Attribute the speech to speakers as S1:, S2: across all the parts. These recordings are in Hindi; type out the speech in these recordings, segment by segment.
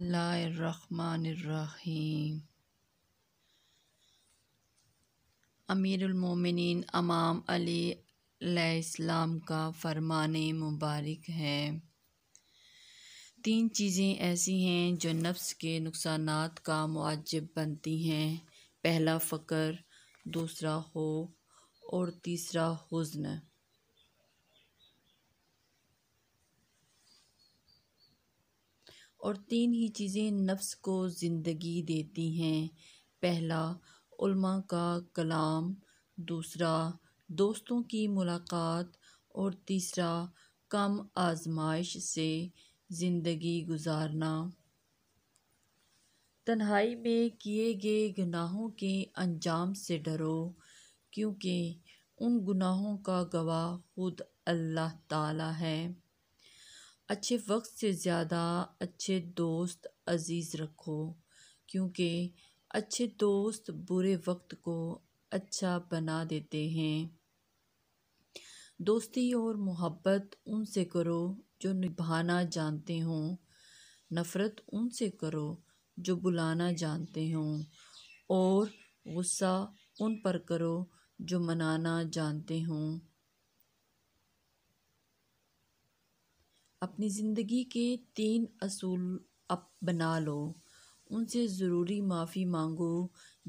S1: अमीर अमीरमिन अमाम अली का फरमान मुबारक है तीन चीज़ें ऐसी हैं जो नफ्स के नुकसान का मुआजब बनती हैं पहला फ़कर दूसरा हो और तीसरा हुज़्न और तीन ही चीज़ें नफ्स को ज़िंदगी देती हैं पहला उल्मा का कलाम दूसरा दोस्तों की मुलाकात और तीसरा कम आजमाइश से ज़िंदगी गुजारना तन्हाई में किए गए गुनाहों के अंजाम से डरो क्योंकि उन गुनाहों का गवाह खुद अल्लाह ताला है अच्छे वक्त से ज़्यादा अच्छे दोस्त अज़ीज़ रखो क्योंकि अच्छे दोस्त बुरे वक्त को अच्छा बना देते हैं दोस्ती और मोहब्बत उनसे करो जो निभाना जानते हों नफ़रत उनसे करो जो बुलाना जानते हों और गुस्सा उन पर करो जो मनाना जानते हों अपनी ज़िंदगी के तीन असूल अप बना लो उनसे ज़रूरी माफ़ी मांगो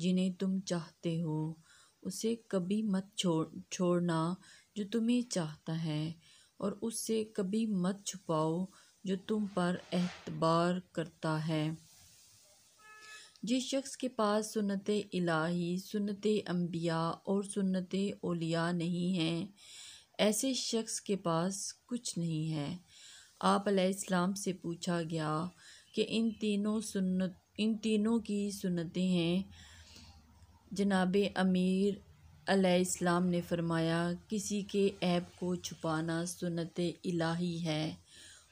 S1: जिन्हें तुम चाहते हो उसे कभी मत छोड़ छोड़ना जो तुम्हें चाहता है और उससे कभी मत छुपाओ जो तुम पर एतबार करता है जिस शख्स के पास सुनत इलाही सुनत अम्बिया और सुनत ओलिया नहीं हैं ऐसे शख्स के पास कुछ नहीं है आप अलैहिस्सलाम से पूछा गया कि इन तीनों सुन्नत इन तीनों की सुन्नतें हैं जनाब अमीर अलैहिस्सलाम ने फरमाया किसी के ऐब को छुपाना सुन्नत इलाही है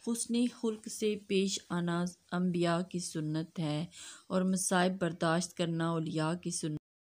S1: उसने खुल्क से पेश आना अम्बिया की सुन्नत है और मसाइब बर्दाश्त करना उलिया की सुन्नत